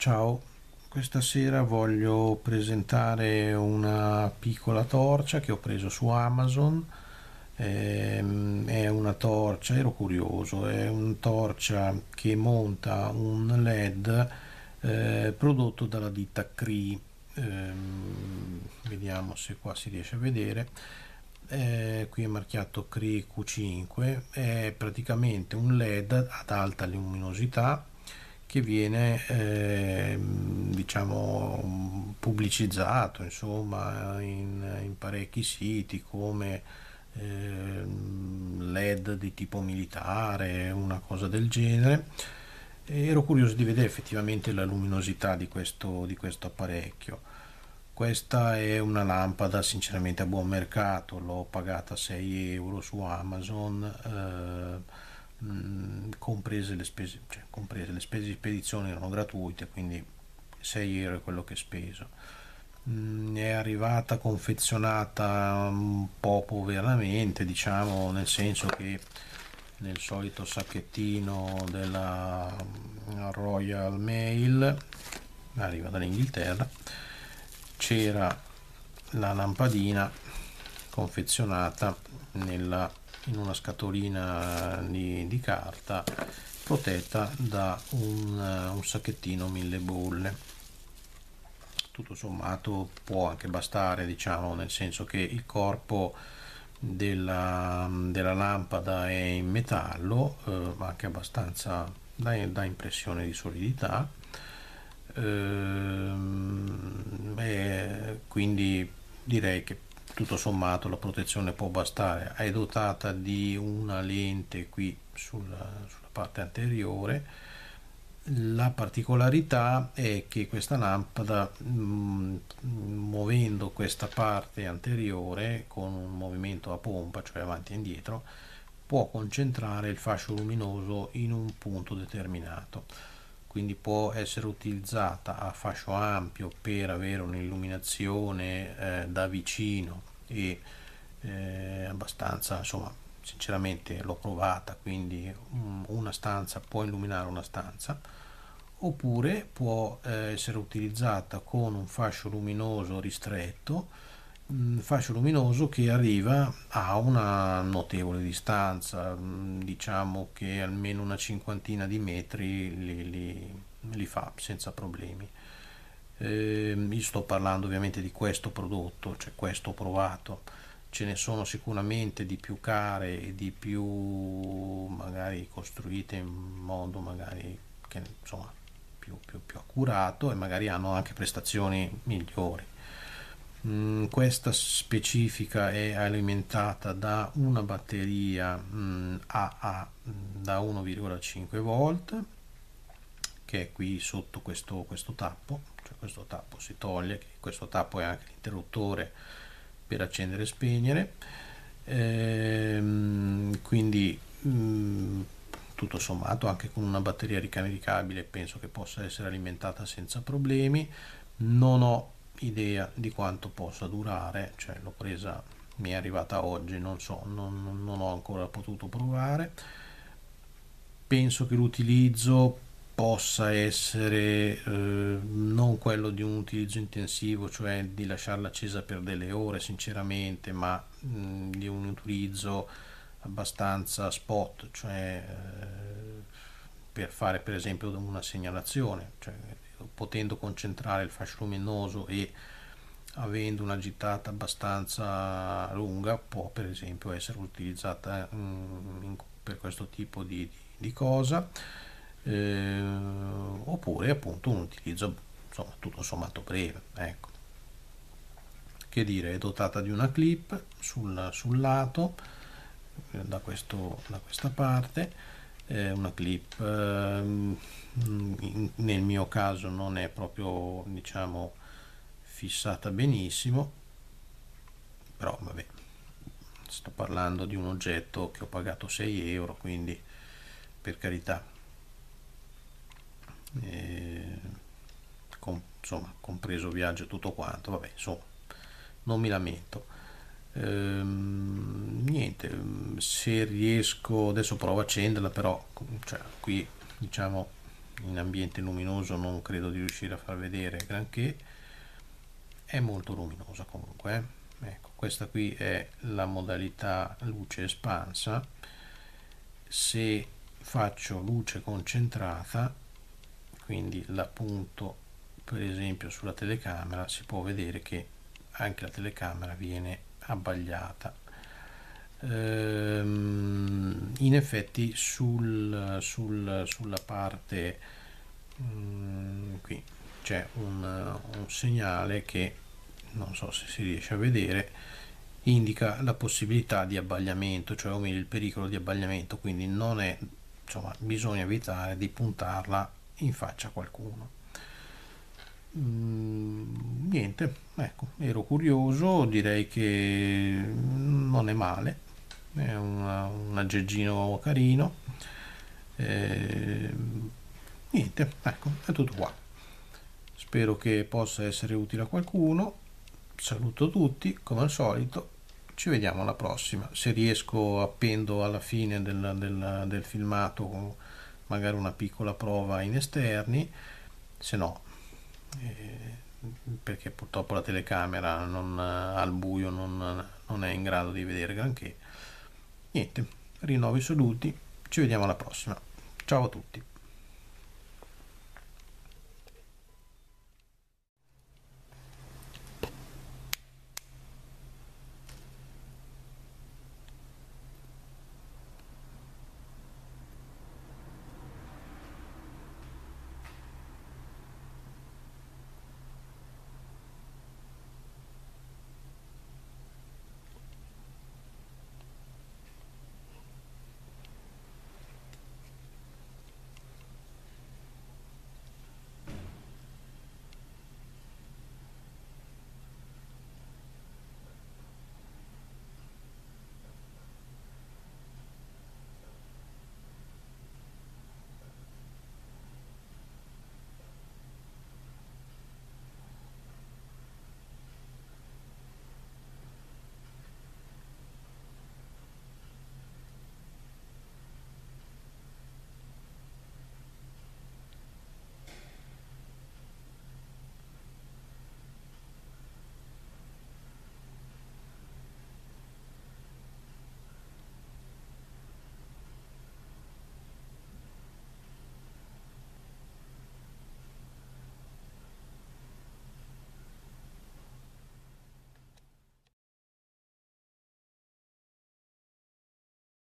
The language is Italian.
Ciao, questa sera voglio presentare una piccola torcia che ho preso su Amazon. Ehm, è una torcia, ero curioso, è una torcia che monta un LED eh, prodotto dalla ditta Cree. Ehm, vediamo se qua si riesce a vedere. qui è marchiato Cree Q5, è praticamente un LED ad alta luminosità che viene eh, diciamo, pubblicizzato insomma, in, in, parecchi siti come eh, LED di tipo militare, una cosa del genere. E ero curioso di vedere effettivamente la luminosità di questo, di questo apparecchio. Questa è una lampada sinceramente a buon mercato, l'ho pagata 6 euro su Amazon. Eh, Mm, comprese, le spese, cioè, comprese le spese di spedizione erano gratuite, quindi 6 euro è quello che è speso. Mh, mm, è arrivata confezionata un po' poveramente, diciamo, nel senso che nel solito sacchettino della mm, Royal Mail, arriva dall'Inghilterra, c'era la lampadina confezionata nella in una scatolina di, di carta protetta da un, eh, un sacchettino mille bolle tutto sommato può anche bastare diciamo nel senso che il corpo della, della lampada è in metallo eh, ma anche abbastanza da, da impressione di solidità eh, quindi direi che tutto sommato la protezione può bastare è dotata di una lente qui sulla, sulla parte anteriore la particolarità è che questa lampada mm, muovendo questa parte anteriore con un movimento a pompa cioè avanti e indietro può concentrare il fascio luminoso in un punto determinato quindi può essere utilizzata a fascio ampio per avere un'illuminazione eh, da vicino e eh, abbastanza insomma sinceramente l'ho provata quindi mm, una stanza può illuminare una stanza oppure può eh, essere utilizzata con un fascio luminoso ristretto fascio luminoso che arriva a una notevole distanza, mm, diciamo che almeno una cinquantina di metri li, li, li fa senza problemi. Eh, io sto parlando ovviamente di questo prodotto, cioè questo provato, ce ne sono sicuramente di più care e di più magari costruite in modo magari che insomma più, più, più accurato e magari hanno anche prestazioni migliori Mm, questa specifica è alimentata da una batteria AA mm, mm, da 1,5 volt che è qui sotto questo, questo tappo cioè questo tappo si toglie questo tappo è anche l'interruttore per accendere e spegnere ehm, quindi tutto sommato anche con una batteria ricaricabile penso che possa essere alimentata senza problemi non ho idea di quanto possa durare, cioè l'ho presa, mi è arrivata oggi, non so, non, non ho ancora potuto provare. Penso che l'utilizzo possa essere eh, non quello di un utilizzo intensivo, cioè di lasciarla accesa per delle ore sinceramente, ma mh, di un utilizzo abbastanza spot, cioè eh, per fare per esempio una segnalazione, cioè, potendo concentrare il fascio luminoso e avendo una gittata abbastanza lunga può per esempio essere utilizzata mm, in, per questo tipo di, di, di cosa eh, oppure appunto un utilizzo insomma, tutto sommato breve ecco. che dire è dotata di una clip sul, sul lato eh, da, questo, da questa parte eh, una clip. Ehm, in, nel mio caso non è proprio diciamo fissata benissimo, però vabbè, sto parlando di un oggetto che ho pagato 6 euro, quindi per carità. E, com, insomma compreso viaggio e tutto quanto vabbè insomma non mi lamento ehm, niente se riesco adesso provo a accenderla però cioè, qui diciamo in ambiente luminoso non credo di riuscire a far vedere granché è molto luminosa comunque eh. ecco questa qui è la modalità luce espansa se faccio luce concentrata quindi la punto per esempio sulla telecamera si può vedere che anche la telecamera viene abbagliata. Ehm, in effetti sul, sul, sulla parte mh, mm, qui c'è un, un segnale che non so se si riesce a vedere indica la possibilità di abbagliamento cioè o meglio il pericolo di abbagliamento quindi non è insomma bisogna evitare di puntarla in faccia a qualcuno Mm, niente, ecco, ero curioso, direi che non è male, è una, un aggeggino carino, eh, niente, ecco, è tutto qua. Spero che possa essere utile a qualcuno, saluto tutti, come al solito, ci vediamo alla prossima, se riesco appendo alla fine del, del, del filmato magari una piccola prova in esterni, se no eh, perché purtroppo la telecamera non, eh, al buio non, non, è in grado di vedere granché. Niente, rinnovi saluti, ci vediamo alla prossima. Ciao a tutti.